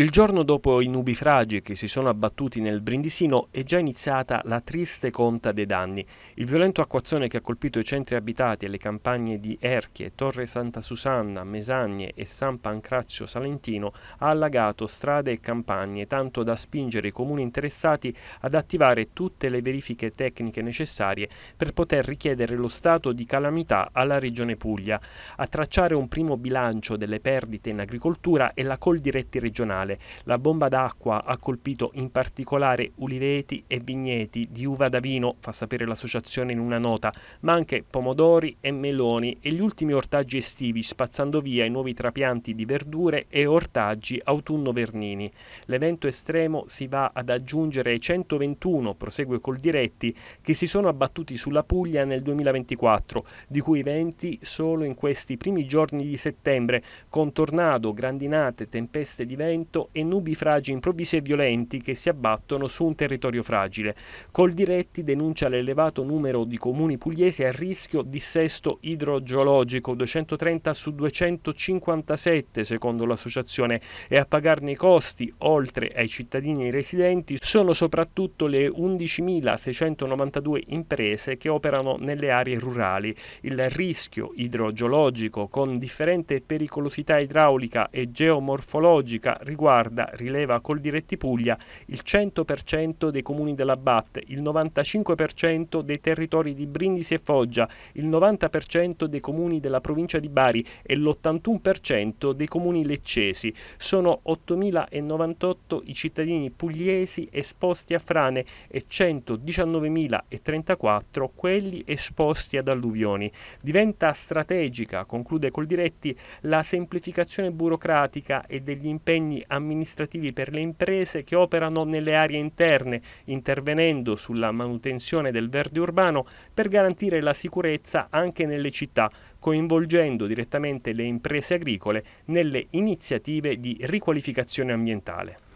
Il giorno dopo i nubifragi che si sono abbattuti nel Brindisino è già iniziata la triste conta dei danni. Il violento acquazzone che ha colpito i centri abitati e le campagne di Erchie, Torre Santa Susanna, Mesagne e San Pancrazio Salentino ha allagato strade e campagne, tanto da spingere i comuni interessati ad attivare tutte le verifiche tecniche necessarie per poter richiedere lo stato di calamità alla Regione Puglia, a tracciare un primo bilancio delle perdite in agricoltura è la Coldiretti regionale nazionale. La bomba d'acqua ha colpito in particolare uliveti e vigneti di uva da vino, fa sapere l'associazione in una nota, ma anche pomodori e meloni e gli ultimi ortaggi estivi, spazzando via i nuovi trapianti di verdure e ortaggi autunno-vernini. L'evento estremo si va ad aggiungere ai 121, prosegue col diretti, che si sono abbattuti sulla Puglia nel 2024, di cui 20 solo in questi primi giorni di settembre, con tornado, grandinate, tempeste di vento vento e nubi fragi improvvisi e violenti che si abbattono su un territorio fragile. Col diretti denuncia l'elevato numero di comuni pugliesi a rischio di dissesto idrogeologico 230 su 257 secondo l'associazione e a pagarne i costi oltre ai cittadini residenti sono soprattutto le 11.692 imprese che operano nelle aree rurali. Il rischio idrogeologico con differente pericolosità idraulica e geomorfologica riguarda riguarda, rileva Coldiretti Puglia, il 100% dei comuni della BAT, il 95% dei territori di Brindisi e Foggia, il 90% dei comuni della provincia di Bari e l'81% dei comuni leccesi. Sono 8.098 i cittadini pugliesi esposti a frane e 119.034 quelli esposti ad alluvioni. Diventa strategica, conclude Coldiretti, la semplificazione burocratica e degli impegni amministrativi per le imprese che operano nelle aree interne, intervenendo sulla manutenzione del verde urbano per garantire la sicurezza anche nelle città, coinvolgendo direttamente le imprese agricole nelle iniziative di riqualificazione ambientale.